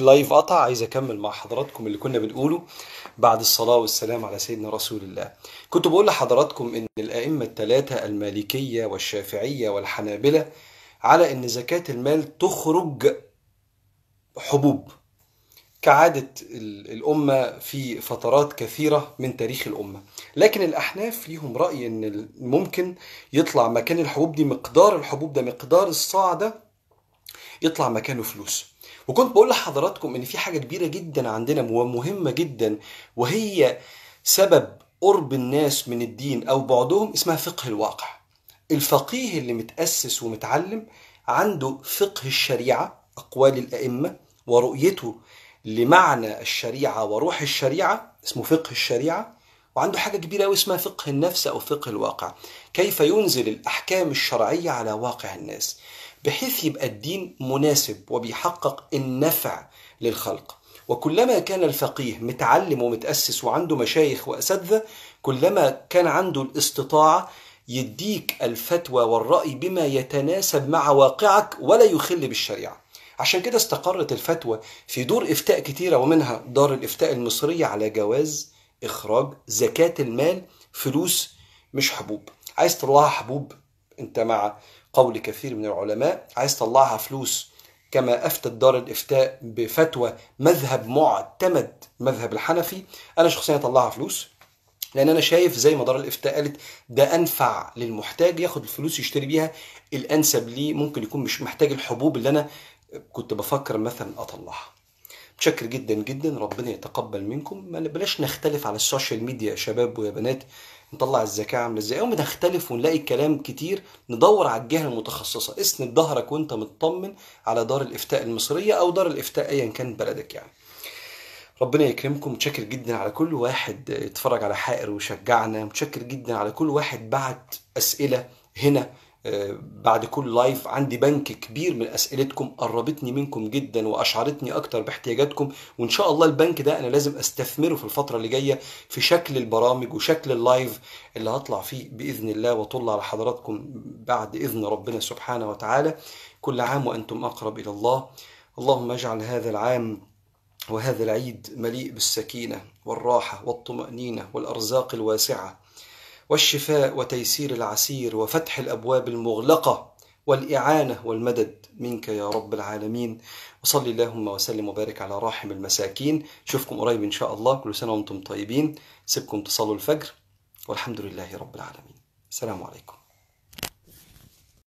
معلش لايف قطع عايز اكمل مع حضراتكم اللي كنا بنقوله بعد الصلاه والسلام على سيدنا رسول الله كنت بقول لحضراتكم ان الائمه الثلاثه المالكيه والشافعيه والحنابله على ان زكاه المال تخرج حبوب كعادة الأمة في فترات كثيرة من تاريخ الأمة لكن الأحناف ليهم رأي أن ممكن يطلع مكان الحبوب دي مقدار الحبوب ده مقدار الصاع ده يطلع مكانه فلوس وكنت بقول لحضراتكم ان في حاجه كبيره جدا عندنا ومهمه جدا وهي سبب قرب الناس من الدين او بعدهم اسمها فقه الواقع الفقيه اللي متاسس ومتعلم عنده فقه الشريعه اقوال الائمه ورؤيته لمعنى الشريعه وروح الشريعه اسمه فقه الشريعه وعنده حاجه كبيره اسمها فقه النفس او فقه الواقع كيف ينزل الاحكام الشرعيه على واقع الناس بحيث يبقى الدين مناسب وبيحقق النفع للخلق وكلما كان الفقيه متعلم ومتأسس وعنده مشايخ وأساتذة كلما كان عنده الاستطاعة يديك الفتوى والرأي بما يتناسب مع واقعك ولا يخل بالشريعة عشان كده استقرت الفتوى في دور إفتاء كتيرة ومنها دار الإفتاء المصرية على جواز إخراج زكاة المال فلوس مش حبوب عايز تطلعها حبوب انت مع قول كثير من العلماء عايز تطلعها فلوس كما افتت دار الافتاء بفتوى مذهب معتمد مذهب الحنفي انا شخصيا اطلعها فلوس لان انا شايف زي ما دار الافتاء قالت ده انفع للمحتاج ياخد الفلوس يشتري بيها الانسب ليه ممكن يكون مش محتاج الحبوب اللي انا كنت بفكر مثلا اطلعها متشكر جدا جدا ربنا يتقبل منكم ما بلاش نختلف على السوشيال ميديا يا شباب ويا بنات نطلع الزكاه عامله ازاي يوم نختلف ونلاقي كلام كتير ندور على الجهه المتخصصه اسند ظهرك وانت مطمن على دار الافتاء المصريه او دار الافتاء ايا كان بلدك يعني ربنا يكرمكم متشكر جدا على كل واحد اتفرج على حائر وشجعنا متشكر جدا على كل واحد بعت اسئله هنا آه، بعد كل لايف عندي بنك كبير من اسئلتكم قربتني منكم جدا واشعرتني اكتر باحتياجاتكم وان شاء الله البنك ده انا لازم استثمره في الفتره اللي جايه في شكل البرامج وشكل اللايف اللي هطلع فيه باذن الله واطل على حضراتكم بعد اذن ربنا سبحانه وتعالى كل عام وانتم اقرب الى الله اللهم اجعل هذا العام وهذا العيد مليء بالسكينه والراحه والطمانينه والارزاق الواسعه والشفاء وتيسير العسير وفتح الابواب المغلقه والاعانه والمدد منك يا رب العالمين وصلي اللهم وسلم وبارك على راحم المساكين اشوفكم قريب ان شاء الله كل سنه وانتم طيبين سيبكم تصلوا الفجر والحمد لله رب العالمين السلام عليكم